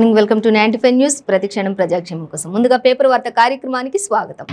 morning welcome to ninety five news ప్రతిక్షణం ప్రజాక్షేమం కోసం ముందుగా పేపర్ వార్త కార్యక్రమానికి స్వాగతం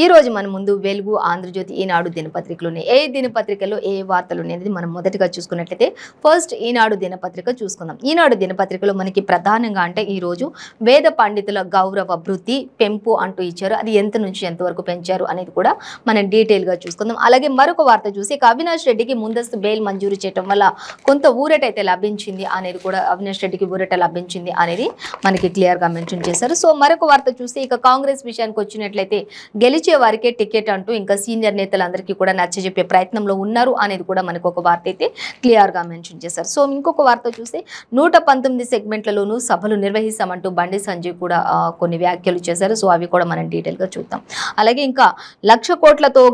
ఈ రోజు మన ముందు వెలుగు ఆంధ్రజ్యోతి ఈనాడు దినపత్రికలు ఉన్నాయి ఏ దినపత్రికలో ఏ వార్తలు అనేది మనం మొదటిగా చూసుకున్నట్లయితే ఫస్ట్ ఈనాడు దినపత్రిక చూసుకుందాం ఈనాడు దినపత్రికలో మనకి ప్రధానంగా అంటే ఈరోజు వేద పండితుల గౌరవ వృత్తి పెంపు అంటూ ఇచ్చారు అది ఎంత నుంచి ఎంతవరకు పెంచారు అనేది కూడా మనం డీటెయిల్గా చూసుకుందాం అలాగే మరొక వార్త చూసి అవినాష్ రెడ్డికి ముందస్తు బెయిల్ మంజూరు చేయడం వల్ల కొంత ఊరట అయితే లభించింది అనేది కూడా అవినాష్ రెడ్డికి ఊరట లభించింది అనేది మనకి క్లియర్గా మెన్షన్ చేశారు సో మరొక వార్త చూసి ఇక కాంగ్రెస్ విషయానికి వచ్చినట్లయితే గెలిచి వారికే టికెట్ అంటూ ఇంకా సీనియర్ నేతలందరికీ కూడా నచ్చజెప్పే ప్రయత్నంలో ఉన్నారు అనేది కూడా మనకు ఒక వార్త అయితే క్లియర్గా మెన్షన్ చేశారు సో ఇంకొక వార్త చూస్తే నూట పంతొమ్మిది సెగ్మెంట్లలోనూ సభలు నిర్వహిస్తామంటూ బండి సంజయ్ కూడా కొన్ని వ్యాఖ్యలు చేశారు సో అవి కూడా మనం డీటెయిల్గా చూద్దాం అలాగే ఇంకా లక్ష కోట్లతో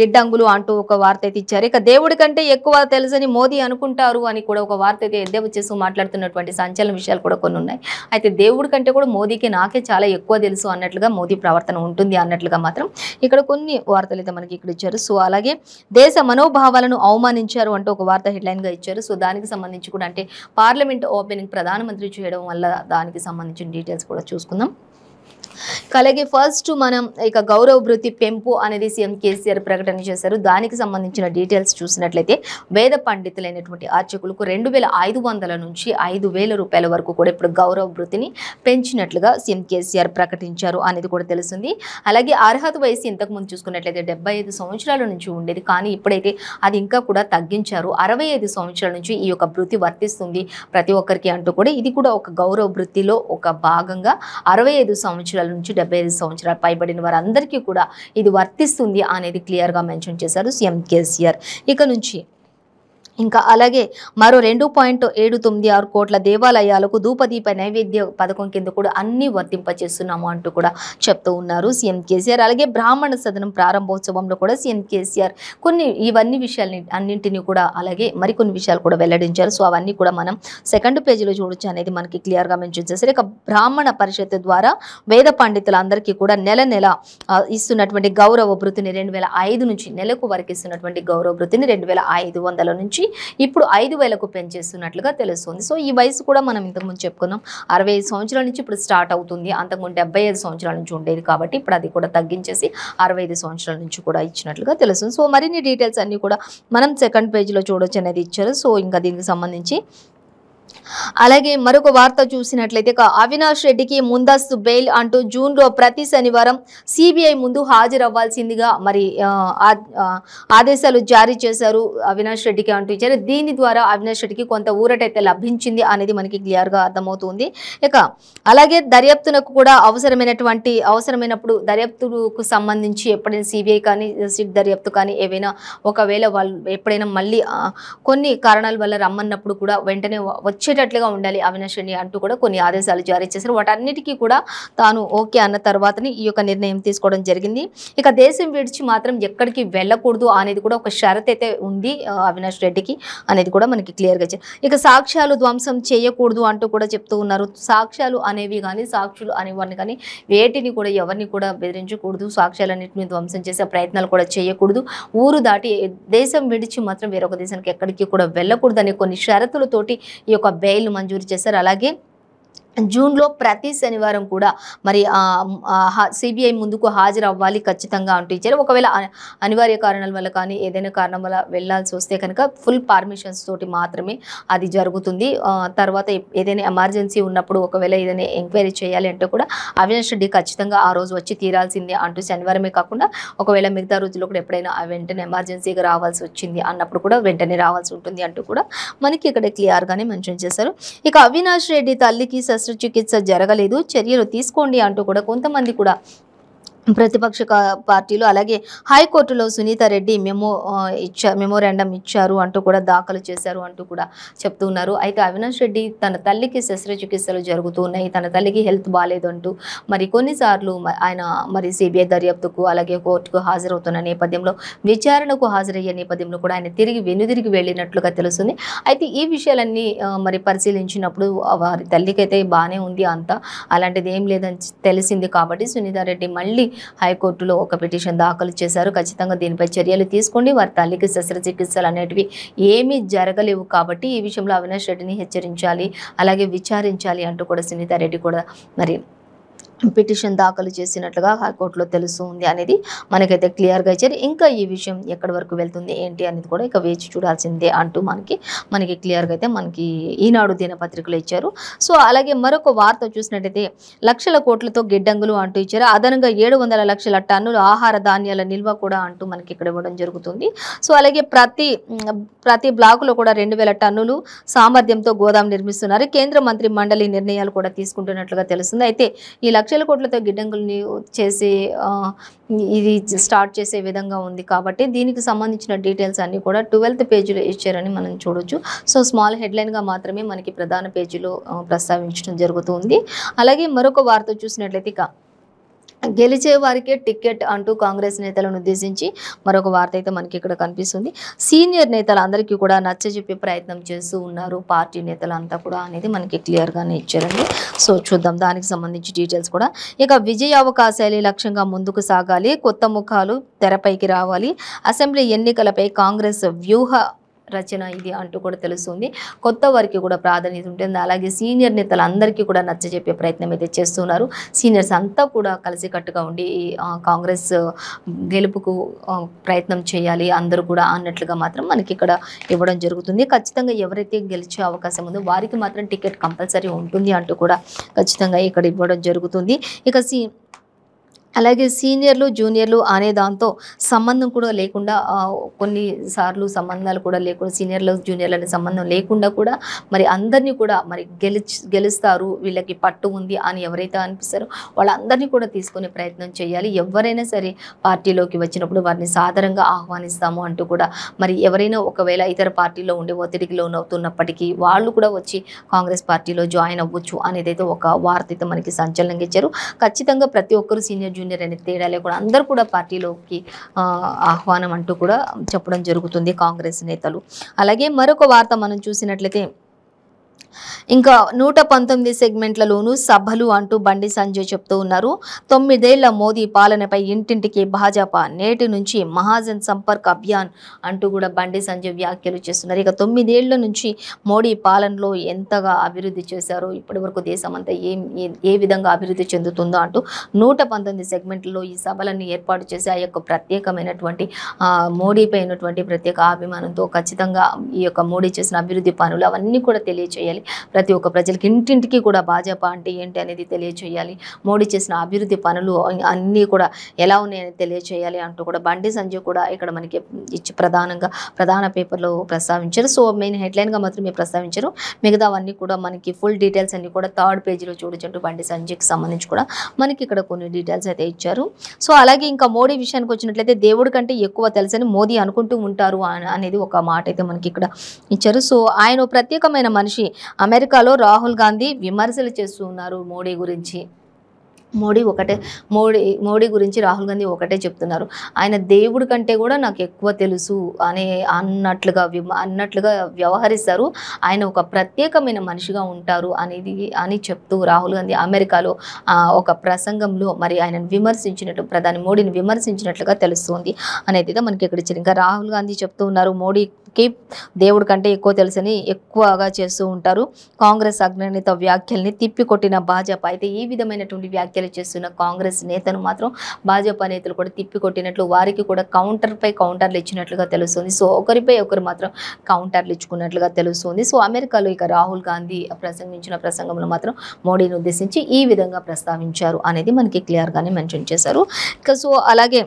గిడ్డంగులు అంటూ ఒక వార్త అయితే ఇచ్చారు ఇక దేవుడి కంటే ఎక్కువ తెలుసని మోదీ అనుకుంటారు అని కూడా ఒక వార్త అయితే ఎద్దేవ చేస్తూ మాట్లాడుతున్నటువంటి సంచలన విషయాలు కూడా కొన్ని ఉన్నాయి అయితే దేవుడి కంటే కూడా మోదీకి నాకే చాలా ఎక్కువ తెలుసు అన్నట్లుగా మోదీ ప్రవర్తన ఉంటుంది అన్నట్లుగా మాత్రం ఇక్కడ కొన్ని వార్తలు అయితే మనకి ఇక్కడ ఇచ్చారు సో అలాగే దేశ మనోభావాలను అవమానించారు అంటూ ఒక వార్త హెడ్లైన్గా ఇచ్చారు సో దానికి సంబంధించి కూడా అంటే పార్లమెంట్ ఓపెనింగ్ ప్రధానమంత్రి చేయడం వల్ల దానికి సంబంధించిన డీటెయిల్స్ కూడా చూసుకుందాం అలాగే ఫస్ట్ మనం ఇక గౌరవ వృత్తి పెంపు అనేది సీఎం కేసీఆర్ ప్రకటన చేశారు దానికి సంబంధించిన డీటెయిల్స్ చూసినట్లయితే వేద పండితులైనటువంటి అర్చకులకు రెండు వేల ఐదు వందల నుంచి ఐదు వేల రూపాయల వరకు కూడా ఇప్పుడు గౌరవ వృత్తిని పెంచినట్లుగా సీఎం కేసీఆర్ ప్రకటించారు అనేది కూడా తెలిసింది అలాగే అర్హత వయసు ఇంతకుముందు చూసుకున్నట్లయితే డెబ్బై ఐదు సంవత్సరాల నుంచి ఉండేది కానీ ఇప్పుడైతే అది ఇంకా కూడా తగ్గించారు అరవై ఐదు సంవత్సరాల నుంచి ఈ యొక్క వృత్తి వర్తిస్తుంది ప్రతి ఒక్కరికి అంటూ కూడా ఇది కూడా ఒక గౌరవ వృత్తిలో ఒక భాగంగా అరవై ఐదు సంవత్సరాల నుంచి డెబ్బై ఐదు సంవత్సరాలు పైబడిన వారందరికీ కూడా ఇది వర్తిస్తుంది అనేది క్లియర్గా మెన్షన్ చేశారు సీఎం కేసీఆర్ ఇక నుంచి ఇంకా అలాగే మరో రెండు పాయింట్ ఏడు తొమ్మిది ఆరు కోట్ల దేవాలయాలకు ధూపదీప నైవేద్య పథకం కింద కూడా అన్ని వర్తింపచేస్తున్నాము అంటూ కూడా చెప్తూ ఉన్నారు సీఎం కేసీఆర్ అలాగే బ్రాహ్మణ సదనం ప్రారంభోత్సవంలో కూడా సీఎం కేసీఆర్ కొన్ని ఇవన్నీ విషయాలని అన్నింటినీ కూడా అలాగే మరికొన్ని విషయాలు కూడా వెల్లడించారు సో అవన్నీ కూడా మనం సెకండ్ పేజీలో చూడొచ్చు అనేది మనకి క్లియర్గా మెన్షన్ చేశారు ఇక బ్రాహ్మణ పరిషత్ ద్వారా వేద పండితులందరికీ కూడా నెల నెల ఇస్తున్నటువంటి గౌరవ భృతిని రెండు నుంచి నెలకు వరకు ఇస్తున్నటువంటి గౌరవ వృత్తిని రెండు నుంచి నుంచి ఇప్పుడు ఐదు వేలకు పెంచేస్తున్నట్లుగా తెలుస్తుంది సో ఈ వయసు కూడా మనం ఇంతకుముందు చెప్పుకున్నాం అరవై సంవత్సరాల నుంచి ఇప్పుడు స్టార్ట్ అవుతుంది అంతకుముందు డెబ్బై ఐదు సంవత్సరాల నుంచి ఉండేది కాబట్టి ఇప్పుడు అది కూడా తగ్గించేసి అరవై ఐదు సంవత్సరాల నుంచి కూడా ఇచ్చినట్లుగా తెలుస్తుంది సో మరిన్ని డీటెయిల్స్ అన్నీ కూడా మనం సెకండ్ పేజ్లో చూడొచ్చు అనేది ఇచ్చారు సో ఇంకా దీనికి సంబంధించి అలాగే మరొక వార్త చూసినట్లయితే అవినాష్ రెడ్డికి ముందస్తు బెయిల్ అంటూ జూన్లో ప్రతి శనివారం సిబిఐ ముందు హాజరవ్వాల్సిందిగా మరి ఆదేశాలు జారీ చేశారు అవినాష్ రెడ్డికి అంటూ ఇచ్చారు దీని ద్వారా అవినాష్ రెడ్డికి కొంత ఊరటైతే లభించింది అనేది మనకి క్లియర్గా అర్థమవుతుంది ఇక అలాగే దర్యాప్తునకు కూడా అవసరమైనటువంటి అవసరమైనప్పుడు దర్యాప్తుకు సంబంధించి ఎప్పుడైనా సిబిఐ కానీ సిట్ దర్యాప్తు కానీ ఏవైనా ఒకవేళ వాళ్ళు ఎప్పుడైనా మళ్ళీ కొన్ని కారణాల వల్ల రమ్మన్నప్పుడు కూడా వెంటనే వచ్చి వచ్చేటట్లుగా ఉండాలి అవినాష్ రెడ్డి అంటూ కూడా కొన్ని ఆదేశాలు జారీ చేశారు వాటన్నిటికీ కూడా తాను ఓకే అన్న తర్వాతనే ఈ యొక్క నిర్ణయం తీసుకోవడం జరిగింది ఇక దేశం విడిచి మాత్రం ఎక్కడికి వెళ్ళకూడదు అనేది కూడా ఒక షరత్ అయితే ఉంది అవినాష్ రెడ్డికి అనేది కూడా మనకి క్లియర్గా ఇక సాక్ష్యాలు ధ్వంసం చేయకూడదు అంటూ కూడా చెప్తూ ఉన్నారు సాక్ష్యాలు అనేవి కానీ సాక్షులు అనేవారిని కానీ వేటిని కూడా ఎవరిని కూడా బెదిరించకూడదు సాక్ష్యాలన్నింటినీ ధ్వంసం చేసే ప్రయత్నాలు కూడా చేయకూడదు ఊరు దాటి దేశం విడిచి మాత్రం వేరొక దేశానికి ఎక్కడికి కూడా వెళ్ళకూడదు అనే కొన్ని షరతులతోటి ఈ యొక్క బెయిల్ మంజూరు చేశారు అలాగే జూన్లో ప్రతి శనివారం కూడా మరి సిబిఐ ముందుకు హాజరు అవ్వాలి ఖచ్చితంగా అంటూ ఇచ్చారు ఒకవేళ అనివార్య కారణాల వల్ల కానీ ఏదైనా కారణం వల్ల వెళ్లాల్సి వస్తే కనుక ఫుల్ పర్మిషన్స్ తోటి మాత్రమే అది జరుగుతుంది తర్వాత ఏదైనా ఎమర్జెన్సీ ఉన్నప్పుడు ఒకవేళ ఏదైనా ఎంక్వైరీ చేయాలి అంటే కూడా అవినాష్ రెడ్డి ఖచ్చితంగా ఆ రోజు వచ్చి తీరాల్సిందే అంటూ శనివారమే కాకుండా ఒకవేళ మిగతా రోజుల్లో కూడా ఎప్పుడైనా వెంటనే ఎమర్జెన్సీగా రావాల్సి వచ్చింది అన్నప్పుడు కూడా వెంటనే రావాల్సి ఉంటుంది అంటూ కూడా మనకి ఇక్కడ క్లియర్గానే మెన్షన్ చేశారు ఇక అవినాష్ రెడ్డి తల్లికి శస్త్రచికిత్స జరగలేదు చర్యలు తీసుకోండి అంటూ కూడా కొంతమంది కూడా ప్రతిపక్ష పార్టీలు అలాగే హైకోర్టులో సునీత రెడ్డి మెమో ఇచ్చా మెమోరాండం ఇచ్చారు అంటూ కూడా దాఖలు చేశారు అంటూ కూడా చెప్తున్నారు అయితే అవినాష్ రెడ్డి తన తల్లికి శస్త్రచికిత్సలు జరుగుతూ ఉన్నాయి తన తల్లికి హెల్త్ బాగాలేదు అంటూ మరి కొన్నిసార్లు ఆయన మరి సిబిఐ దర్యాప్తుకు అలాగే కోర్టుకు హాజరవుతున్న నేపథ్యంలో విచారణకు హాజరయ్యే నేపథ్యంలో కూడా ఆయన తిరిగి వెనుదిరిగి వెళ్ళినట్లుగా తెలుస్తుంది అయితే ఈ విషయాలన్నీ మరి పరిశీలించినప్పుడు వారి అయితే బాగానే ఉంది అంతా అలాంటిది ఏం లేదని తెలిసింది కాబట్టి సునీతారెడ్డి మళ్ళీ హైకోర్టులో ఒక పిటిషన్ దాఖలు చేశారు ఖచ్చితంగా దీనిపై చర్యలు తీసుకోండి వారి తల్లికి శస్త్రచికిత్సలు అనేటివి ఏమీ జరగలేవు కాబట్టి ఈ విషయంలో అవినాష్ రెడ్డిని హెచ్చరించాలి అలాగే విచారించాలి అంటూ కూడా సునీతారెడ్డి కూడా మరి పిటిషన్ దాఖలు చేసినట్లుగా హైకోర్టులో తెలుసు ఉంది అనేది మనకైతే క్లియర్గా ఇచ్చారు ఇంకా ఈ విషయం ఎక్కడి వరకు వెళ్తుంది ఏంటి అనేది కూడా ఇక వేచి చూడాల్సిందే అంటూ మనకి మనకి క్లియర్గా అయితే మనకి ఈనాడు దినపత్రికలు ఇచ్చారు సో అలాగే మరొక వార్త చూసినట్టయితే లక్షల కోట్లతో గిడ్డంగులు అంటూ ఇచ్చారు అదనంగా ఏడు లక్షల టన్నులు ఆహార ధాన్యాల నిల్వ కూడా అంటూ మనకి ఇక్కడ ఇవ్వడం జరుగుతుంది సో అలాగే ప్రతి ప్రతి బ్లాకులో కూడా రెండు టన్నులు సామర్థ్యంతో గోదాం నిర్మిస్తున్నారు కేంద్ర మంత్రి మండలి నిర్ణయాలు కూడా తీసుకుంటున్నట్లుగా తెలుస్తుంది అయితే ఈ లక్ష లక్షల కోట్లతో గిడ్డంగుల్ని చేసే ఇది స్టార్ట్ చేసే విధంగా ఉంది కాబట్టి దీనికి సంబంధించిన డీటెయిల్స్ అన్నీ కూడా ట్వెల్త్ పేజీలో ఇచ్చారని మనం చూడొచ్చు సో స్మాల్ హెడ్లైన్గా మాత్రమే మనకి ప్రధాన పేజీలో ప్రస్తావించడం జరుగుతుంది అలాగే మరొక వార్త చూసినట్లయితే ఇక గెలిచే వారికే టికెట్ అంటూ కాంగ్రెస్ నేతలను ఉద్దేశించి మరొక వార్త అయితే మనకి ఇక్కడ కనిపిస్తుంది సీనియర్ నేతలు అందరికీ కూడా నచ్చజెప్పే ప్రయత్నం చేస్తూ ఉన్నారు పార్టీ నేతలు అంతా కూడా అనేది మనకి క్లియర్గానే ఇచ్చారండి సో చూద్దాం దానికి సంబంధించి డీటెయిల్స్ కూడా ఇక విజయ అవకాశాలే లక్ష్యంగా ముందుకు సాగాలి కొత్త ముఖాలు తెరపైకి రావాలి అసెంబ్లీ ఎన్నికలపై కాంగ్రెస్ వ్యూహ రచన ఇది అంటూ కూడా తెలుస్తుంది కొత్త వారికి కూడా ప్రాధాన్యత ఉంటుంది అలాగే సీనియర్ నేతలందరికీ కూడా నచ్చజెప్పే ప్రయత్నం అయితే చేస్తున్నారు సీనియర్స్ అంతా కూడా కలిసికట్టుగా ఉండి కాంగ్రెస్ గెలుపుకు ప్రయత్నం చేయాలి అందరూ కూడా అన్నట్లుగా మాత్రం మనకి ఇక్కడ ఇవ్వడం జరుగుతుంది ఖచ్చితంగా ఎవరైతే గెలిచే అవకాశం ఉందో వారికి మాత్రం టికెట్ కంపల్సరీ ఉంటుంది అంటూ కూడా ఖచ్చితంగా ఇక్కడ ఇవ్వడం జరుగుతుంది ఇక సీ అలాగే సీనియర్లు జూనియర్లు అనే దాంతో సంబంధం కూడా లేకుండా కొన్ని సార్లు సంబంధాలు కూడా లేకుండా సీనియర్లు జూనియర్లు అనే సంబంధం లేకుండా కూడా మరి అందరినీ కూడా మరి గెలిచి గెలుస్తారు వీళ్ళకి పట్టు ఉంది అని ఎవరైతే అనిపిస్తారో వాళ్ళందరినీ కూడా తీసుకునే ప్రయత్నం చేయాలి ఎవరైనా సరే పార్టీలోకి వచ్చినప్పుడు వారిని సాధారణంగా ఆహ్వానిస్తాము అంటూ కూడా మరి ఎవరైనా ఒకవేళ ఇతర పార్టీలో ఉండే ఒత్తిడికి లోనవుతున్నప్పటికీ వాళ్ళు కూడా వచ్చి కాంగ్రెస్ పార్టీలో జాయిన్ అవ్వచ్చు అనేది ఒక వార్త అయితే మనకి సంచలనంగా ఇచ్చారు ఖచ్చితంగా ప్రతి ఒక్కరు సీనియర్ జూనియర్ అనే తేడా లేకుండా అందరూ కూడా పార్టీలోకి ఆహ్వానం అంటూ కూడా చెప్పడం జరుగుతుంది కాంగ్రెస్ నేతలు అలాగే మరొక వార్త మనం చూసినట్లయితే ఇంకా నూట పంతొమ్మిది సెగ్మెంట్లలోనూ సభలు అంటూ బండి సంజయ్ చెప్తూ ఉన్నారు తొమ్మిదేళ్ల మోదీ పాలనపై ఇంటింటికి భాజపా నేటి నుంచి మహాజన్ సంపర్క్ అభియాన్ అంటూ కూడా బండి సంజయ్ వ్యాఖ్యలు చేస్తున్నారు ఇక తొమ్మిదేళ్ల నుంచి మోడీ పాలనలో ఎంతగా అభివృద్ధి చేశారో ఇప్పటి వరకు దేశం అంతా ఏం ఏ విధంగా అభివృద్ధి చెందుతుందో అంటూ నూట పంతొమ్మిది సెగ్మెంట్లలో ఈ సభలన్నీ ఏర్పాటు చేసి ఆ యొక్క ప్రత్యేకమైనటువంటి మోడీపై ఉన్నటువంటి ప్రత్యేక అభిమానంతో ఖచ్చితంగా ఈ యొక్క మోడీ చేసిన అభివృద్ధి పనులు అవన్నీ కూడా తెలియచేయాలి తెలియచేయాలి ప్రతి ఒక్క ప్రజలకి ఇంటింటికి కూడా భాజపా అంటే ఏంటి అనేది తెలియచేయాలి మోడీ చేసిన అభివృద్ధి పనులు అన్నీ కూడా ఎలా ఉన్నాయని తెలియచేయాలి అంటూ కూడా బండి సంజయ్ కూడా ఇక్కడ మనకి ఇచ్చి ప్రధానంగా ప్రధాన పేపర్లో ప్రస్తావించారు సో మెయిన్ హెడ్లైన్గా మాత్రమే ప్రస్తావించారు మిగతావన్నీ కూడా మనకి ఫుల్ డీటెయిల్స్ అన్ని కూడా థర్డ్ పేజీలో చూడొచ్చు బండి సంజయ్కి సంబంధించి కూడా మనకి ఇక్కడ కొన్ని డీటెయిల్స్ అయితే ఇచ్చారు సో అలాగే ఇంకా మోడీ విషయానికి వచ్చినట్లయితే దేవుడి కంటే ఎక్కువ తెలుసని మోదీ అనుకుంటూ ఉంటారు అనేది ఒక మాట అయితే మనకి ఇక్కడ ఇచ్చారు సో ఆయన ప్రత్యేకమైన మనిషి అమెరికాలో రాహుల్ గాంధీ విమర్శలు చేస్తూ ఉన్నారు మోడీ గురించి మోడీ ఒకటే మోడీ మోడీ గురించి రాహుల్ గాంధీ ఒకటే చెప్తున్నారు ఆయన దేవుడి కంటే కూడా నాకు ఎక్కువ తెలుసు అనే అన్నట్లుగా అన్నట్లుగా వ్యవహరిస్తారు ఆయన ఒక ప్రత్యేకమైన మనిషిగా ఉంటారు అనేది అని చెప్తూ రాహుల్ గాంధీ అమెరికాలో ఒక ప్రసంగంలో మరి ఆయనను విమర్శించినట్టు ప్రధాని మోడీని విమర్శించినట్లుగా తెలుస్తుంది అనేది మనకి ఇక్కడ ఇచ్చారు ఇంకా రాహుల్ గాంధీ చెప్తూ ఉన్నారు మోడీ కి దేవుడి కంటే ఎక్కువ తెలుసని ఎక్కువగా చేస్తూ ఉంటారు కాంగ్రెస్ అగ్రనేత వ్యాఖ్యల్ని తిప్పికొట్టిన భాజపా అయితే ఈ విధమైనటువంటి వ్యాఖ్యలు చేస్తున్న కాంగ్రెస్ నేతను మాత్రం భాజపా నేతలు కూడా తిప్పికొట్టినట్లు వారికి కూడా కౌంటర్పై కౌంటర్లు ఇచ్చినట్లుగా తెలుస్తుంది సో ఒకరిపై ఒకరు మాత్రం కౌంటర్లు ఇచ్చుకున్నట్లుగా తెలుస్తుంది సో అమెరికాలో ఇక రాహుల్ గాంధీ ప్రసంగించిన ప్రసంగంలో మాత్రం మోడీని ఉద్దేశించి ఈ విధంగా ప్రస్తావించారు అనేది మనకి క్లియర్గానే మెన్షన్ చేశారు ఇక సో అలాగే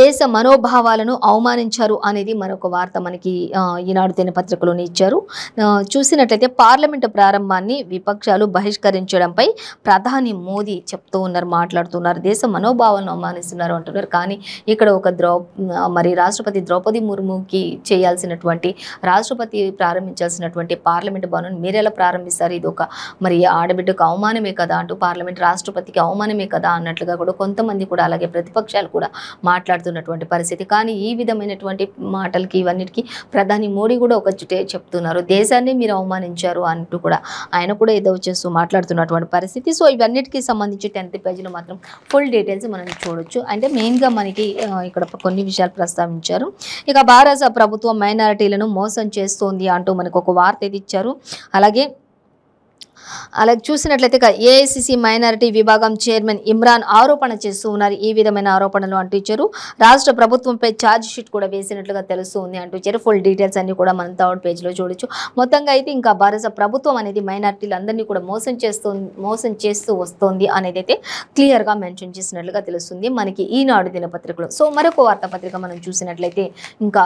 దేశ మనోభావాలను అవమానించారు అనేది మరొక వార్త మనకి ఈనాడు పత్రికలోని ఇచ్చారు చూసినట్లయితే పార్లమెంటు ప్రారంభాన్ని విపక్షాలు బహిష్కరించడంపై ప్రధాని మోదీ చెప్తూ ఉన్నారు మాట్లాడుతున్నారు దేశ మనోభావాలను అవమానిస్తున్నారు అంటున్నారు కానీ ఇక్కడ ఒక ద్రౌ మరి రాష్ట్రపతి ద్రౌపది ముర్ముకి చేయాల్సినటువంటి రాష్ట్రపతి ప్రారంభించాల్సినటువంటి పార్లమెంటు భవనం మీరెలా ప్రారంభిస్తారు ఇది ఒక మరి ఆడబిడ్డకు అవమానమే కదా అంటూ పార్లమెంట్ రాష్ట్రపతికి అవమానమే కదా అన్నట్లుగా కూడా కొంతమంది కూడా అలాగే ప్రతిపక్షాలు కూడా మాట్లాడుతున్నారు మాట్లాడుతున్నటువంటి పరిస్థితి కానీ ఈ విధమైనటువంటి మాటలకి ఇవన్నిటికీ ప్రధాని మోడీ కూడా ఒక చుట్టే చెప్తున్నారు దేశాన్ని మీరు అవమానించారు అంటూ కూడా ఆయన కూడా ఏదో చేస్తూ మాట్లాడుతున్నటువంటి పరిస్థితి సో ఇవన్నిటికీ సంబంధించి టెన్త్ పేజీలో మాత్రం ఫుల్ డీటెయిల్స్ మనం చూడొచ్చు అంటే మెయిన్గా మనకి ఇక్కడ కొన్ని విషయాలు ప్రస్తావించారు ఇక భారత ప్రభుత్వం మైనారిటీలను మోసం చేస్తోంది అంటూ మనకు ఒక వార్త ఇది ఇచ్చారు అలాగే అలాగే చూసినట్లయితే ఏఐసిసి మైనారిటీ విభాగం చైర్మన్ ఇమ్రాన్ ఆరోపణ చేస్తూ ఉన్నారు ఈ విధమైన ఆరోపణలు అంటూ ఇచ్చారు రాష్ట్ర ప్రభుత్వంపై ఛార్జ్ షీట్ కూడా వేసినట్లుగా తెలుస్తూ ఉంది అంటూ ఇచ్చారు ఫుల్ డీటెయిల్స్ అన్ని కూడా మనం థర్డ్ పేజ్లో చూడొచ్చు మొత్తంగా అయితే ఇంకా భారత ప్రభుత్వం అనేది మైనారిటీలందరినీ కూడా మోసం చేస్తూ మోసం చేస్తూ వస్తోంది అనేది అయితే క్లియర్గా మెన్షన్ చేసినట్లుగా తెలుస్తుంది మనకి ఈనాడు దినపత్రికలో సో మరొక వార్తాపత్రిక మనం చూసినట్లయితే ఇంకా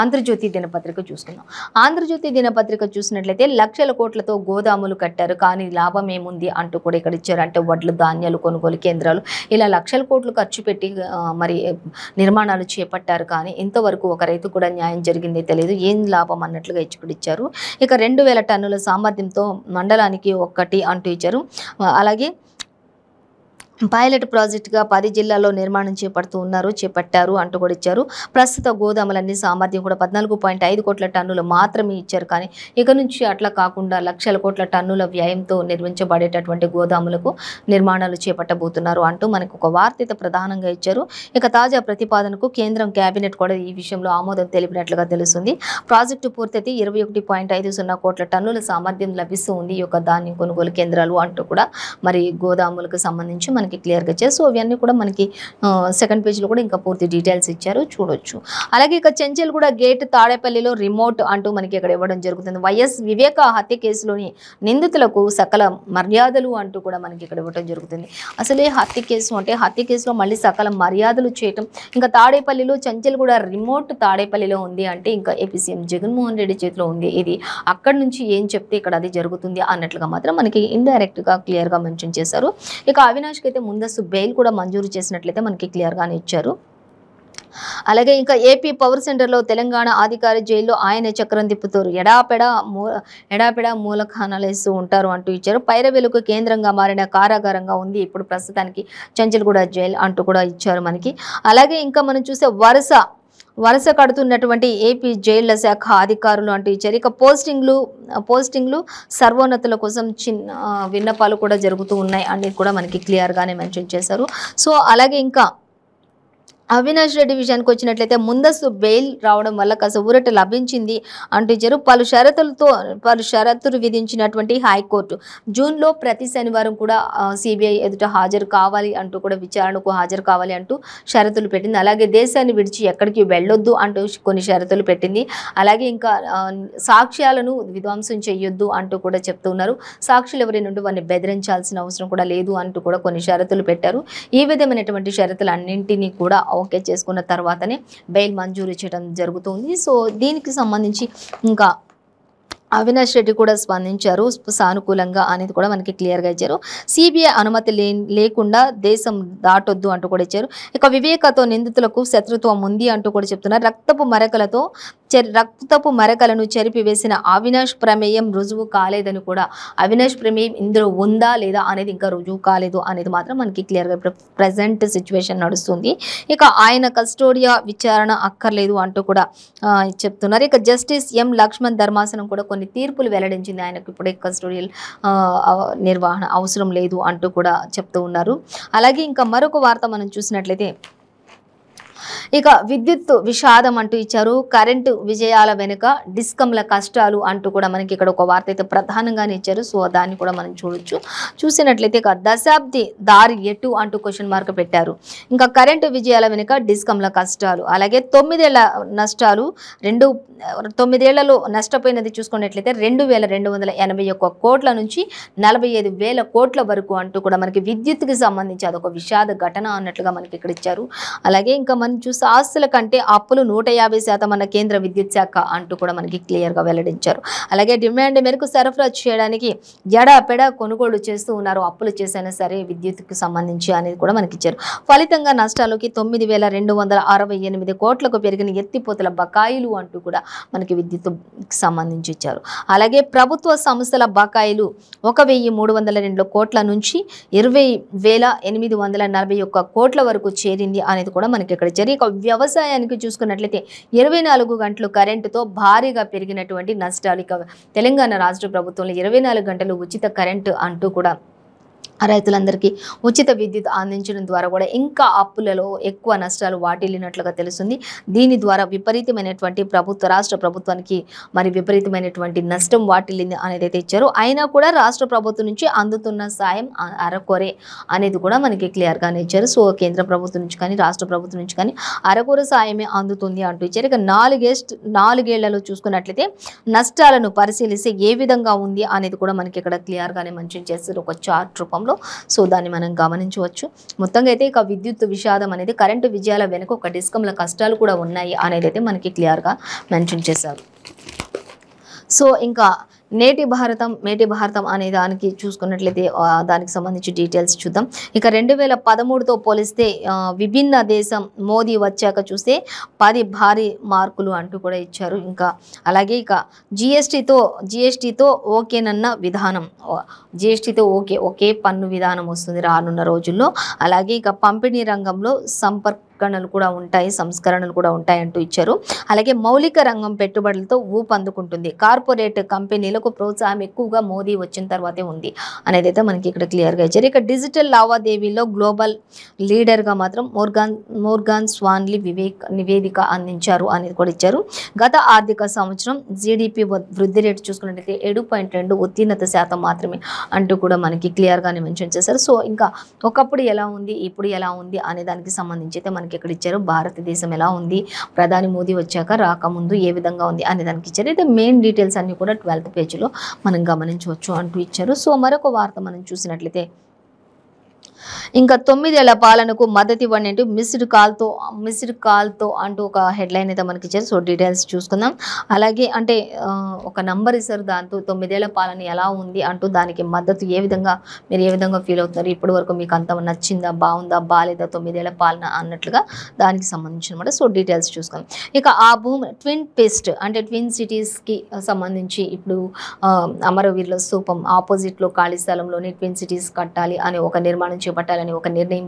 ఆంధ్రజ్యోతి దినపత్రిక చూసుకుందాం ఆంధ్రజ్యోతి దినపత్రిక చూసినట్లయితే లక్షల కోట్లతో గోదాములు కట్టారు కానీ లాభం ఏముంది అంటూ కూడా ఇక్కడ ఇచ్చారు అంటే వడ్లు ధాన్యాలు కొనుగోలు కేంద్రాలు ఇలా లక్షల కోట్లు ఖర్చు పెట్టి మరి నిర్మాణాలు చేపట్టారు కానీ ఇంతవరకు ఒక రైతు కూడా న్యాయం జరిగిందే తెలియదు ఏం లాభం అన్నట్లుగా ఇచ్చి ఇచ్చారు ఇక రెండు వేల టన్నుల సామర్థ్యంతో మండలానికి ఒక్కటి అంటూ ఇచ్చారు అలాగే పైలట్ ప్రాజెక్టుగా పది జిల్లాల్లో నిర్మాణం చేపడుతూ ఉన్నారు చేపట్టారు అంటూ కూడా ఇచ్చారు ప్రస్తుత గోదాములన్నీ సామర్థ్యం కూడా పద్నాలుగు పాయింట్ ఐదు కోట్ల టన్నులు మాత్రమే ఇచ్చారు కానీ ఇక నుంచి అట్లా కాకుండా లక్షల కోట్ల టన్నుల వ్యయంతో నిర్మించబడేటటువంటి గోదాములకు నిర్మాణాలు చేపట్టబోతున్నారు అంటూ మనకు ఒక వార్త ప్రధానంగా ఇచ్చారు ఇక తాజా ప్రతిపాదనకు కేంద్రం కేబినెట్ కూడా ఈ విషయంలో ఆమోదం తెలిపినట్లుగా తెలుస్తుంది ప్రాజెక్టు పూర్తయితే ఇరవై ఒకటి పాయింట్ ఐదు సున్నా కోట్ల టన్నుల సామర్థ్యం లభిస్తూ ఉంది ఈ యొక్క ధాన్యం కొనుగోలు కేంద్రాలు అంటూ కూడా మరి గోదాములకు సంబంధించి మనకి మనకి క్లియర్గా ఇచ్చారు సో అవన్నీ కూడా మనకి సెకండ్ పేజ్లో కూడా ఇంకా పూర్తి డీటెయిల్స్ ఇచ్చారు చూడొచ్చు అలాగే ఇక చెంచల్ కూడా గేట్ తాడేపల్లిలో రిమోట్ అంటూ మనకి ఇక్కడ ఇవ్వడం జరుగుతుంది వైఎస్ వివేక హత్య కేసులోని నిందితులకు సకల మర్యాదలు అంటూ కూడా మనకి ఇక్కడ ఇవ్వడం జరుగుతుంది అసలే హత్య కేసు అంటే హత్య కేసులో మళ్ళీ సకల మర్యాదలు చేయటం ఇంకా తాడేపల్లిలో చంచల్ కూడా రిమోట్ తాడేపల్లిలో ఉంది అంటే ఇంకా ఏపీ సీఎం జగన్మోహన్ రెడ్డి చేతిలో ఉంది ఇది అక్కడ నుంచి ఏం చెప్తే ఇక్కడ అది జరుగుతుంది అన్నట్లుగా మాత్రం మనకి ఇండైరెక్ట్గా క్లియర్గా మెన్షన్ చేశారు ఇక అవినాష్కి ముందస్తు బెయిల్ కూడా మంజూరు చేసినట్లయితే మనకి క్లియర్గానే ఇచ్చారు అలాగే ఇంకా ఏపీ పవర్ సెంటర్లో తెలంగాణ అధికారి జైల్లో ఆయనే చక్రం తిప్పుతారు ఎడాపెడా మూ ఎడాపెడా మూలఖానాలేస్తూ ఉంటారు అంటూ ఇచ్చారు పైరవేలుకు కేంద్రంగా మారిన కారాగారంగా ఉంది ఇప్పుడు ప్రస్తుతానికి చంచల్గూడ జైలు అంటూ కూడా ఇచ్చారు మనకి అలాగే ఇంకా మనం చూసే వరుస వలస కడుతున్నటువంటి ఏపీ జైళ్ల శాఖ అధికారులు అంటే ఇచ్చారు ఇక పోస్టింగ్లు పోస్టింగ్లు సర్వోన్నతుల కోసం చిన్న విన్నపాలు కూడా జరుగుతూ ఉన్నాయి అనేది కూడా మనకి క్లియర్గానే మెన్షన్ చేశారు సో అలాగే ఇంకా అవినాష్ రెడ్డి విషయానికి వచ్చినట్లయితే ముందస్తు బెయిల్ రావడం వల్ల కాస్త ఊరట లభించింది అంటూ ఇచ్చారు పలు షరతులతో పలు షరతులు విధించినటువంటి హైకోర్టు జూన్లో ప్రతి శనివారం కూడా సిబిఐ ఎదుట హాజరు కావాలి అంటూ కూడా విచారణకు హాజరు కావాలి అంటూ షరతులు పెట్టింది అలాగే దేశాన్ని విడిచి ఎక్కడికి వెళ్ళొద్దు అంటూ కొన్ని షరతులు పెట్టింది అలాగే ఇంకా సాక్ష్యాలను విధ్వంసం చేయొద్దు అంటూ కూడా చెప్తున్నారు సాక్షులు ఎవరి నుండి వారిని బెదిరించాల్సిన అవసరం కూడా లేదు అంటూ కూడా కొన్ని షరతులు పెట్టారు ఈ విధమైనటువంటి షరతులు అన్నింటినీ కూడా ఓకే చేసుకున్న తర్వాతనే బెయిల్ మంజూరు చేయడం జరుగుతుంది సో దీనికి సంబంధించి ఇంకా అవినాష్ రెడ్డి కూడా స్పందించారు సానుకూలంగా అనేది కూడా మనకి క్లియర్గా ఇచ్చారు సిబిఐ అనుమతి లేకుండా దేశం దాటొద్దు అంటూ కూడా ఇచ్చారు ఇక వివేకతో నిందితులకు శత్రుత్వం ఉంది అంటూ కూడా చెప్తున్నారు రక్తపు మరకలతో రక్తపు మరకలను చెరిపివేసిన అవినాష్ ప్రమేయం రుజువు కాలేదని కూడా అవినాష్ ప్రమేయం ఇందులో ఉందా లేదా అనేది ఇంకా రుజువు కాలేదు అనేది మాత్రం మనకి క్లియర్గా ఇప్పుడు ప్రజెంట్ సిచ్యువేషన్ నడుస్తుంది ఇక ఆయన కస్టోడియా విచారణ అక్కర్లేదు అంటూ కూడా చెప్తున్నారు ఇక జస్టిస్ ఎం లక్ష్మణ్ ధర్మాసనం కూడా కొన్ని కొన్ని తీర్పులు వెల్లడించింది ఆయనకు ఇప్పుడు కస్టోడియల్ నిర్వహణ అవసరం లేదు అంటూ కూడా చెప్తూ ఉన్నారు అలాగే ఇంకా మరొక వార్త మనం చూసినట్లయితే ఇక విద్యుత్ విషాదం అంటూ ఇచ్చారు కరెంటు విజయాల వెనుక డిస్కమ్ల కష్టాలు అంటూ కూడా మనకి ఇక్కడ ఒక వార్త అయితే ప్రధానంగానే ఇచ్చారు సో దాన్ని కూడా మనం చూడొచ్చు చూసినట్లయితే ఇక దశాబ్ది దారి ఎటు అంటూ క్వశ్చన్ మార్క్ పెట్టారు ఇంకా కరెంటు విజయాల వెనుక డిస్కమ్ల కష్టాలు అలాగే తొమ్మిదేళ్ల నష్టాలు రెండు తొమ్మిదేళ్లలో నష్టపోయినది చూసుకున్నట్లయితే రెండు వేల రెండు వందల ఎనభై ఒక్క కోట్ల నుంచి నలభై ఐదు వేల కోట్ల వరకు అంటూ కూడా మనకి విద్యుత్కి సంబంధించి అదొక విషాద ఘటన అన్నట్లుగా మనకి ఇక్కడ ఇచ్చారు అలాగే ఇంకా అంచు ఆస్తుల కంటే అప్పులు నూట యాభై శాతం మన కేంద్ర విద్యుత్ శాఖ అంటూ కూడా మనకి క్లియర్ గా వెల్లడించారు అలాగే డిమాండ్ మేరకు సరఫరా చేయడానికి ఎడాపెడ కొనుగోలు చేస్తూ ఉన్నారు అప్పులు చేసైనా సరే విద్యుత్ సంబంధించి అనేది కూడా మనకి ఇచ్చారు ఫలితంగా నష్టాలకి తొమ్మిది వేల రెండు వందల అరవై ఎనిమిది కోట్లకు పెరిగిన ఎత్తిపోతల బకాయిలు అంటూ కూడా మనకి విద్యుత్ సంబంధించి ఇచ్చారు అలాగే ప్రభుత్వ సంస్థల బకాయిలు ఒక వెయ్యి మూడు వందల రెండు కోట్ల నుంచి ఇరవై వేల ఎనిమిది వందల నలభై కోట్ల వరకు చేరింది అనేది కూడా మనకి ఇక్కడ ఇచ్చారు ఇక వ్యవసాయానికి చూసుకున్నట్లయితే ఇరవై నాలుగు గంటలు కరెంటుతో భారీగా పెరిగినటువంటి నష్టాలు ఇక తెలంగాణ రాష్ట్ర ప్రభుత్వంలో ఇరవై గంటలు ఉచిత కరెంటు అంటూ కూడా రైతులందరికీ ఉచిత విద్యుత్ అందించడం ద్వారా కూడా ఇంకా అప్పులలో ఎక్కువ నష్టాలు వాటిల్లినట్లుగా తెలుస్తుంది దీని ద్వారా విపరీతమైనటువంటి ప్రభుత్వ రాష్ట్ర ప్రభుత్వానికి మరి విపరీతమైనటువంటి నష్టం వాటిల్లింది అనేది అయితే ఇచ్చారు అయినా కూడా రాష్ట్ర ప్రభుత్వం నుంచి అందుతున్న సాయం అరకొరే అనేది కూడా మనకి క్లియర్గానే ఇచ్చారు సో కేంద్ర ప్రభుత్వం నుంచి కానీ రాష్ట్ర ప్రభుత్వం నుంచి కానీ అరకొర సాయమే అందుతుంది అంటూ ఇచ్చారు ఇక నాలుగేస్ట్ నాలుగేళ్లలో చూసుకున్నట్లయితే నష్టాలను పరిశీలిస్తే ఏ విధంగా ఉంది అనేది కూడా మనకి ఇక్కడ క్లియర్గానే మెన్షన్ చేస్తారు ఒక చార్ట్ రూపంలో ఉందో సో దాన్ని మనం గమనించవచ్చు మొత్తంగా అయితే ఇక విద్యుత్ విషాదం అనేది కరెంటు విజయాల వెనుక ఒక డిస్కంల కష్టాలు కూడా ఉన్నాయి అనేది అయితే మనకి క్లియర్గా మెన్షన్ చేశారు సో ఇంకా నేటి భారతం మేటి భారతం అనే దానికి చూసుకున్నట్లయితే దానికి సంబంధించి డీటెయిల్స్ చూద్దాం ఇక రెండు వేల పదమూడుతో పోలిస్తే విభిన్న దేశం మోదీ వచ్చాక చూస్తే పది భారీ మార్కులు అంటూ కూడా ఇచ్చారు ఇంకా అలాగే ఇక జిఎస్టీతో జిఎస్టీతో ఓకేనన్న విధానం జిఎస్టీతో ఓకే ఒకే పన్ను విధానం వస్తుంది రానున్న రోజుల్లో అలాగే ఇక పంపిణీ రంగంలో సంపర్క ఉత్గణలు కూడా ఉంటాయి సంస్కరణలు కూడా ఉంటాయి అంటూ ఇచ్చారు అలాగే మౌలిక రంగం పెట్టుబడులతో ఊపందుకుంటుంది కార్పొరేట్ కంపెనీలకు ప్రోత్సాహం ఎక్కువగా మోదీ వచ్చిన తర్వాతే ఉంది అనేది అయితే మనకి ఇక్కడ క్లియర్గా ఇచ్చారు ఇక డిజిటల్ లావాదేవీలో గ్లోబల్ లీడర్గా మాత్రం మోర్గాన్ మోర్గాన్ స్వాన్లీ వివేక్ నివేదిక అందించారు అనేది కూడా ఇచ్చారు గత ఆర్థిక సంవత్సరం జీడిపి వృద్ధి రేటు చూసుకున్నట్లయితే ఏడు పాయింట్ రెండు ఉత్తీర్ణత శాతం మాత్రమే అంటూ కూడా మనకి క్లియర్గానే మెన్షన్ చేశారు సో ఇంకా ఒకప్పుడు ఎలా ఉంది ఇప్పుడు ఎలా ఉంది అనే దానికి సంబంధించి అయితే మనకి మనకి ఎక్కడ ఇచ్చారు భారతదేశం ఎలా ఉంది ప్రధాని మోదీ వచ్చాక రాకముందు ఏ విధంగా ఉంది అనే దానికి ఇచ్చారు అయితే మెయిన్ డీటెయిల్స్ అన్నీ కూడా ట్వెల్త్ పేజీలో మనం గమనించవచ్చు అంటూ ఇచ్చారు సో మరొక వార్త మనం చూసినట్లయితే ఇంకా తొమ్మిదేళ్ల పాలనకు మద్దతు ఇవ్వండి అంటూ మిస్డ్ కాల్తో మిస్డ్ కాల్తో అంటూ ఒక హెడ్లైన్ అయితే మనకి ఇచ్చారు సో డీటెయిల్స్ చూసుకుందాం అలాగే అంటే ఒక నంబర్ ఇస్తారు దాంతో తొమ్మిదేళ్ల పాలన ఎలా ఉంది అంటూ దానికి మద్దతు ఏ విధంగా మీరు ఏ విధంగా ఫీల్ అవుతున్నారు ఇప్పటి వరకు మీకు అంత నచ్చిందా బాగుందా బాగాలేదా తొమ్మిదేళ్ల పాలన అన్నట్లుగా దానికి సంబంధించిన మాట సో డీటెయిల్స్ చూసుకుందాం ఇక ఆ భూమి ట్విన్ పేస్ట్ అంటే ట్విన్ సిటీస్కి సంబంధించి ఇప్పుడు అమరవీరుల స్థూపం ఆపోజిట్లో ఖాళీ స్థలంలోనే ట్విన్ సిటీస్ కట్టాలి అని ఒక నిర్మాణం చేపట్టాలని ఒక నిర్ణయం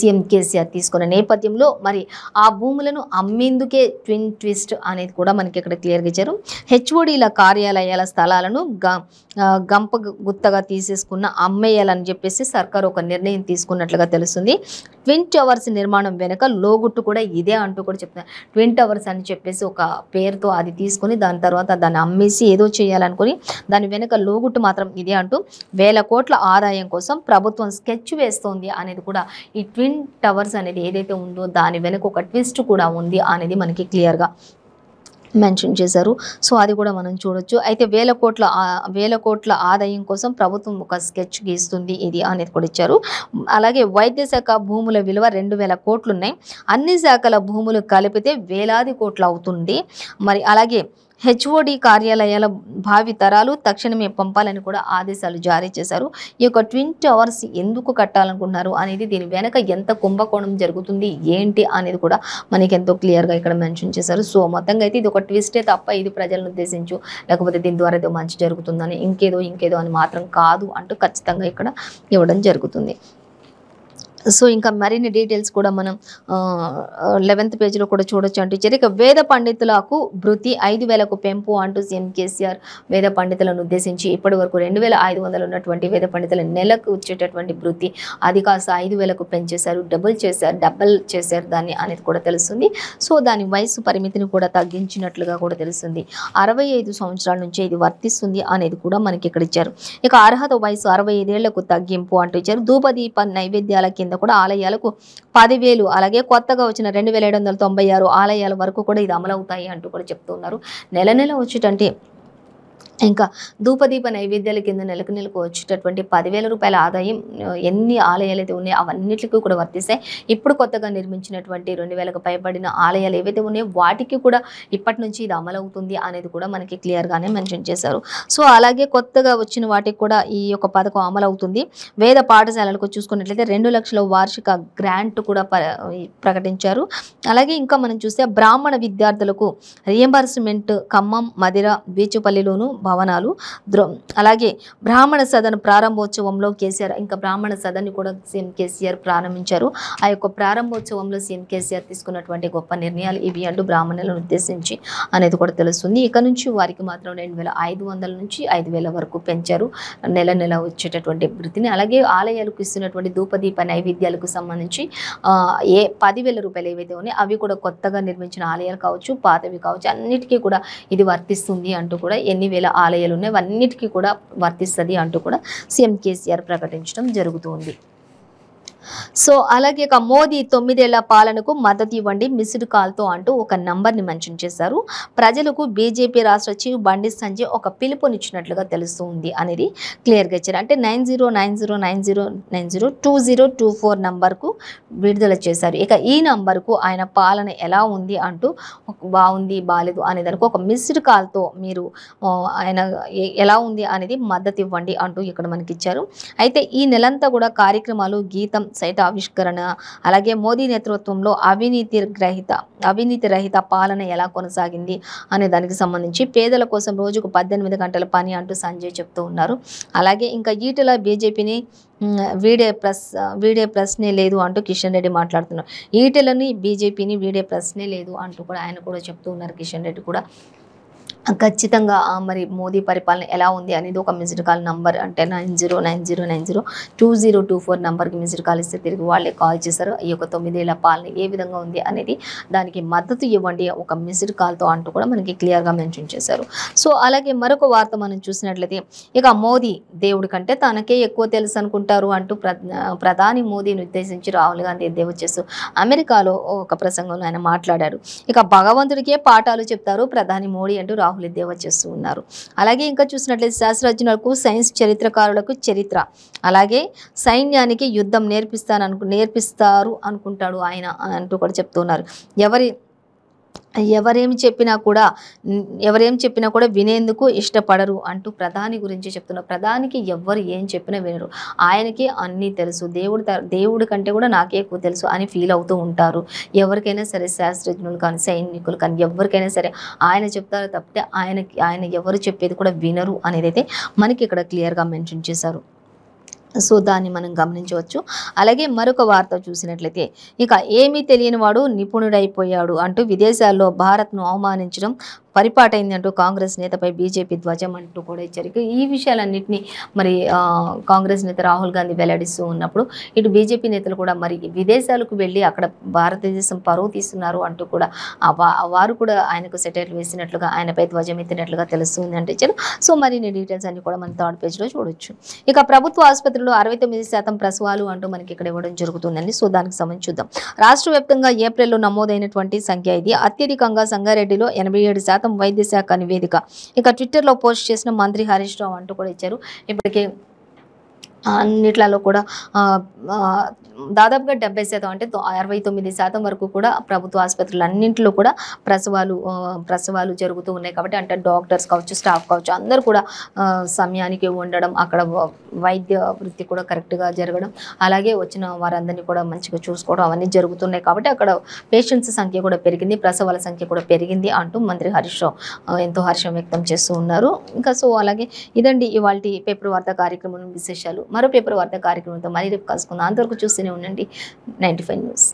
సీఎం కేసీఆర్ తీసుకున్న నేపథ్యంలో మరి ఆ భూములను అమ్మేందుకే ట్విన్ ట్విస్ట్ అనేది కూడా మనకి ఇక్కడ క్లియర్గా ఇచ్చారు హెచ్ఓడీల కార్యాలయాల స్థలాలను గంప గుత్తగా తీసేసుకున్న అమ్మేయాలని చెప్పేసి సర్కార్ ఒక నిర్ణయం తీసుకున్నట్లుగా తెలుస్తుంది ట్విన్ టవర్స్ నిర్మాణం వెనుక లోగుట్టు కూడా ఇదే అంటూ కూడా చెప్తున్నారు ట్విన్ టవర్స్ అని చెప్పేసి ఒక పేరుతో అది తీసుకొని దాని తర్వాత దాన్ని అమ్మేసి ఏదో చేయాలనుకుని దాని వెనుక లోగుట్టు మాత్రం ఇదే అంటూ వేల కోట్ల ఆదాయం కోసం ప్రభుత్వం స్కెచ్ వేస్తోంది అనేది కూడా ఈ ట్విన్ టవర్స్ అనేది ఏదైతే ఉందో దాని వెనక ఒక ట్విస్ట్ కూడా ఉంది అనేది మనకి క్లియర్గా మెన్షన్ చేశారు సో అది కూడా మనం చూడొచ్చు అయితే వేల కోట్ల వేల కోట్ల ఆదాయం కోసం ప్రభుత్వం ఒక స్కెచ్ గీస్తుంది ఇది అనేది కూడా ఇచ్చారు అలాగే వైద్య శాఖ భూముల విలువ రెండు వేల కోట్లున్నాయి అన్ని శాఖల భూములు కలిపితే వేలాది కోట్లు అవుతుంది మరి అలాగే హెచ్ఓడి కార్యాలయాల భావితరాలు తక్షణమే పంపాలని కూడా ఆదేశాలు జారీ చేశారు ఈ యొక్క ట్విన్ టవర్స్ ఎందుకు కట్టాలనుకుంటున్నారు అనేది దీని వెనక ఎంత కుంభకోణం జరుగుతుంది ఏంటి అనేది కూడా మనకి ఎంతో క్లియర్గా ఇక్కడ మెన్షన్ చేశారు సో మొత్తంగా అయితే ఇది ఒక ట్విస్టే తప్ప ఇది ప్రజలను ఉద్దేశించు లేకపోతే దీని ద్వారా ఏదో మంచి జరుగుతుందని ఇంకేదో ఇంకేదో అని మాత్రం కాదు అంటూ ఖచ్చితంగా ఇక్కడ ఇవ్వడం జరుగుతుంది సో ఇంకా మరిన్ని డీటెయిల్స్ కూడా మనం లెవెన్త్ పేజీలో కూడా చూడొచ్చు అంటూ ఇచ్చారు ఇక వేద పండితులకు భృతి ఐదు వేలకు పెంపు అంటూ సీఎం కేసీఆర్ వేద పండితులను ఉద్దేశించి ఇప్పటి వరకు రెండు వేల ఐదు వందలు ఉన్నటువంటి వేద పండితుల నెలకు వచ్చేటటువంటి భృతి అది కాస్త ఐదు వేలకు పెంచేశారు డబుల్ చేశారు డబల్ చేశారు దాన్ని అనేది కూడా తెలుస్తుంది సో దాని వయసు పరిమితిని కూడా తగ్గించినట్లుగా కూడా తెలుస్తుంది అరవై ఐదు సంవత్సరాల నుంచి ఇది వర్తిస్తుంది అనేది కూడా మనకి ఇక్కడ ఇచ్చారు ఇక అర్హత వయసు అరవై ఐదేళ్లకు తగ్గింపు అంటూ ఇచ్చారు ధూపదీప నైవేద్యాల కింద కూడా ఆలయాలకు పదివేలు అలాగే కొత్తగా వచ్చిన రెండు ఆలయాల వరకు కూడా ఇది అమలవుతాయి అంటూ కూడా చెప్తున్నారు నెల నెల వచ్చేటంటే ఇంకా ధూపదీప నైవేద్యాల కింద నెలకు నెలకు వచ్చేటటువంటి పదివేల రూపాయల ఆదాయం ఎన్ని ఆలయాలు అయితే ఉన్నాయో అవన్నిటికీ కూడా వర్తిస్తాయి ఇప్పుడు కొత్తగా నిర్మించినటువంటి రెండు వేలకు పైబడిన ఆలయాలు ఏవైతే ఉన్నాయో వాటికి కూడా ఇప్పటి నుంచి ఇది అమలవుతుంది అనేది కూడా మనకి క్లియర్గానే మెన్షన్ చేశారు సో అలాగే కొత్తగా వచ్చిన వాటికి కూడా ఈ యొక్క పథకం అమలవుతుంది వేద పాఠశాలలకు చూసుకున్నట్లయితే రెండు లక్షల వార్షిక గ్రాంట్ కూడా ప్రకటించారు అలాగే ఇంకా మనం చూస్తే బ్రాహ్మణ విద్యార్థులకు రియంబర్స్మెంట్ ఖమ్మం మదిర బీచుపల్లిలోను భవనాలు అలాగే బ్రాహ్మణ సదన్ ప్రారంభోత్సవంలో కేసీఆర్ ఇంకా బ్రాహ్మణ సదన్ని కూడా సీఎం కేసీఆర్ ప్రారంభించారు ఆ యొక్క ప్రారంభోత్సవంలో సీఎం కేసీఆర్ తీసుకున్నటువంటి గొప్ప నిర్ణయాలు ఇవి అంటూ బ్రాహ్మణులను ఉద్దేశించి అనేది కూడా తెలుస్తుంది ఇక నుంచి వారికి మాత్రం రెండు వేల ఐదు వందల నుంచి ఐదు వేల వరకు పెంచారు నెల నెల వచ్చేటటువంటి వృత్తిని అలాగే ఆలయాలకు ఇస్తున్నటువంటి ధూపదీప నైవేద్యాలకు సంబంధించి ఏ పదివేల రూపాయలు ఏవైతే ఉన్నాయి అవి కూడా కొత్తగా నిర్మించిన ఆలయాలు కావచ్చు పాతవి కావచ్చు అన్నిటికీ కూడా ఇది వర్తిస్తుంది అంటూ కూడా ఎన్ని వేల ఆలయాలు ఉన్నాయి అవన్నిటికీ కూడా వర్తిస్తుంది అంటూ కూడా సీఎం కేసీఆర్ ప్రకటించడం జరుగుతుంది సో అలాగే ఇక మోదీ తొమ్మిదేళ్ల పాలనకు మద్దతు ఇవ్వండి మిస్డ్ కాల్తో అంటూ ఒక నంబర్ని మెన్షన్ చేశారు ప్రజలకు బీజేపీ రాష్ట్ర చీఫ్ బండి సంజయ్ ఒక పిలుపునిచ్చినట్లుగా తెలుస్తుంది అనేది క్లియర్గా ఇచ్చారు అంటే nine zero nine zero nine zero nine zero two zero two four విడుదల చేశారు ఇక ఈ నంబర్కు ఆయన పాలన ఎలా ఉంది అంటూ బాగుంది బాలేదు అనే దానికి ఒక మిస్డ్ కాల్తో మీరు ఆయన ఎలా ఉంది అనేది మద్దతు ఇవ్వండి అంటూ ఇక్కడ మనకి ఇచ్చారు అయితే ఈ నెలంతా కూడా కార్యక్రమాలు గీతం సైట్ ఆవిష్కరణ అలాగే మోదీ నేతృత్వంలో అవినీతి గ్రహిత అవినీతి రహిత పాలన ఎలా కొనసాగింది అనే దానికి సంబంధించి పేదల కోసం రోజుకు పద్దెనిమిది గంటల పని అంటూ సంజయ్ చెప్తూ ఉన్నారు అలాగే ఇంకా ఈటల బీజేపీని వీడే ప్రస్ వీడే ప్రశ్నే లేదు అంటూ కిషన్ రెడ్డి మాట్లాడుతున్నారు ఈటలని బీజేపీని వీడే ప్రశ్నే లేదు అంటూ కూడా ఆయన కూడా చెప్తూ ఉన్నారు కిషన్ రెడ్డి కూడా ఖచ్చితంగా మరి మోదీ పరిపాలన ఎలా ఉంది అనేది ఒక మిస్డ్ కాల్ నంబర్ అంటే nine zero nine zero nine zero two zero two four నంబర్కి మిస్డ్ కాల్ ఇస్తే తిరిగి వాళ్ళే కాల్ చేశారు ఈ యొక్క తొమ్మిదేళ్ల పాలన ఏ విధంగా ఉంది అనేది దానికి మద్దతు ఇవ్వండి ఒక మిస్డ్ కాల్తో అంటూ కూడా మనకి క్లియర్గా మెన్షన్ చేశారు సో అలాగే మరొక వార్త మనం చూసినట్లయితే ఇక మోదీ దేవుడి కంటే తనకే ఎక్కువ తెలుసు అనుకుంటారు అంటూ ప్రధాని మోదీని ఉద్దేశించి రాహుల్ గాంధీ దేవచేస్తూ అమెరికాలో ఒక ప్రసంగంలో ఆయన మాట్లాడారు ఇక భగవంతుడికే పాఠాలు చెప్తారు ప్రధాని మోడీ అంటూ రాహుల్ దేవ చేస్తూ ఉన్నారు అలాగే ఇంకా చూసినట్లయితే శాస్త్రజ్ఞులకు సైన్స్ చరిత్రకారులకు చరిత్ర అలాగే సైన్యానికి యుద్ధం నేర్పిస్తాను అనుకు నేర్పిస్తారు అనుకుంటాడు ఆయన అంటూ కూడా చెప్తున్నారు ఎవరి ఎవరేం చెప్పినా కూడా ఎవరేం చెప్పినా కూడా వినేందుకు ఇష్టపడరు అంటూ ప్రధాని గురించి చెప్తున్నారు ప్రధానికి ఎవ్వరు ఏం చెప్పినా వినరు ఆయనకి అన్నీ తెలుసు దేవుడు దేవుడి కంటే కూడా నాకే ఎక్కువ తెలుసు అని ఫీల్ అవుతూ ఉంటారు ఎవరికైనా సరే శాస్త్రజ్ఞులు కానీ సైనికులు కానీ ఎవరికైనా సరే ఆయన చెప్తారు తప్పితే ఆయనకి ఆయన ఎవరు చెప్పేది కూడా వినరు అనేది అయితే మనకి ఇక్కడ క్లియర్గా మెన్షన్ చేశారు సో దాన్ని మనం గమనించవచ్చు అలాగే మరొక వార్త చూసినట్లయితే ఇక ఏమీ తెలియనివాడు నిపుణుడైపోయాడు అంటూ విదేశాల్లో భారత్ను అవమానించడం పరిపాటైంది అంటూ కాంగ్రెస్ నేతపై బీజేపీ ధ్వజం అంటూ కూడా హెచ్చరిక ఈ విషయాలన్నింటినీ మరి కాంగ్రెస్ నేత రాహుల్ గాంధీ వెల్లడిస్తూ ఉన్నప్పుడు ఇటు బీజేపీ నేతలు కూడా మరి విదేశాలకు వెళ్ళి అక్కడ భారతదేశం పరువు తీస్తున్నారు అంటూ కూడా వారు కూడా ఆయనకు సెటైర్లు వేసినట్లుగా ఆయనపై ధ్వజం ఎత్తినట్లుగా తెలుస్తుంది అంటే సో నేను డీటెయిల్స్ అన్ని కూడా మన థర్డ్ పేజ్లో చూడొచ్చు ఇక ప్రభుత్వ ఆసుపత్రిలో అరవై తొమ్మిది శాతం ప్రసవాలు అంటూ మనకి ఇక్కడ ఇవ్వడం జరుగుతుందండి సో దానికి సంబంధించి చూద్దాం రాష్ట్ర వ్యాప్తంగా ఏప్రిల్లో నమోదైనటువంటి సంఖ్య ఇది అత్యధికంగా సంగారెడ్డిలో ఎనభై శాతం వైద్యశాఖ వైద్య శాఖ నివేదిక ఇక ట్విట్టర్లో పోస్ట్ చేసిన మంత్రి హరీష్ రావు అంటూ కూడా ఇచ్చారు ఇప్పటికే అన్నిట్లలో కూడా దాదాపుగా డెబ్బై శాతం అంటే అరవై తొమ్మిది శాతం వరకు కూడా ప్రభుత్వ ఆసుపత్రులు అన్నింటిలో కూడా ప్రసవాలు ప్రసవాలు జరుగుతూ ఉన్నాయి కాబట్టి అంటే డాక్టర్స్ కావచ్చు స్టాఫ్ కావచ్చు అందరూ కూడా సమయానికి ఉండడం అక్కడ వైద్య వృత్తి కూడా కరెక్ట్గా జరగడం అలాగే వచ్చిన వారందరినీ కూడా మంచిగా చూసుకోవడం అవన్నీ జరుగుతున్నాయి కాబట్టి అక్కడ పేషెంట్స్ సంఖ్య కూడా పెరిగింది ప్రసవాల సంఖ్య కూడా పెరిగింది అంటూ మంత్రి హర్ష ఎంతో హర్షం వ్యక్తం చేస్తూ ఉన్నారు ఇంకా సో అలాగే ఇదండి ఇవాళ పేపర్ వార్త కార్యక్రమం విశేషాలు మరో పేపర్ వార్త కార్యక్రమంతో మళ్ళీ రేపు కలుసుకుందాం అంతవరకు చూస్తూనే ఉండండి నైంటీ న్యూస్